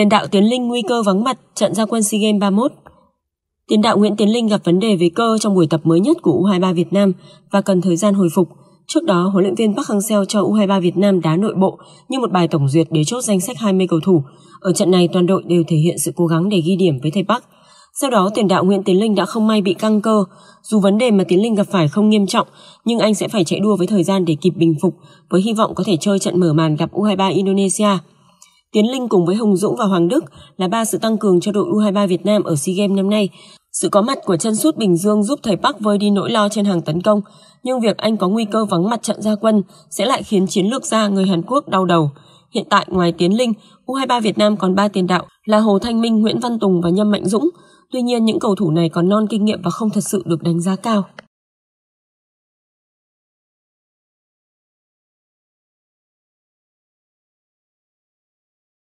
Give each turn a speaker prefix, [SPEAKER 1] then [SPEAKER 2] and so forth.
[SPEAKER 1] tiền đạo Tiến Linh nguy cơ vắng mặt trận gia quân SEA Games 31. Tiền đạo Nguyễn Tiến Linh gặp vấn đề về cơ trong buổi tập mới nhất của U23 Việt Nam và cần thời gian hồi phục. Trước đó, huấn luyện viên Park Hang-seo cho U23 Việt Nam đá nội bộ như một bài tổng duyệt để chốt danh sách 20 cầu thủ. Ở trận này, toàn đội đều thể hiện sự cố gắng để ghi điểm với thầy Park. Sau đó, tiền đạo Nguyễn Tiến Linh đã không may bị căng cơ. Dù vấn đề mà Tiến Linh gặp phải không nghiêm trọng, nhưng anh sẽ phải chạy đua với thời gian để kịp bình phục với hy vọng có thể chơi trận mở màn gặp U23 Indonesia. Tiến Linh cùng với Hùng Dũng và Hoàng Đức là ba sự tăng cường cho đội U23 Việt Nam ở SEA Games năm nay. Sự có mặt của chân sút Bình Dương giúp thầy Park vơi đi nỗi lo trên hàng tấn công, nhưng việc anh có nguy cơ vắng mặt trận gia quân sẽ lại khiến chiến lược gia người Hàn Quốc đau đầu. Hiện tại ngoài Tiến Linh, U23 Việt Nam còn 3 tiền đạo là Hồ Thanh Minh, Nguyễn Văn Tùng và Nhâm Mạnh Dũng. Tuy nhiên những cầu thủ này còn non kinh nghiệm
[SPEAKER 2] và không thật sự được đánh giá cao.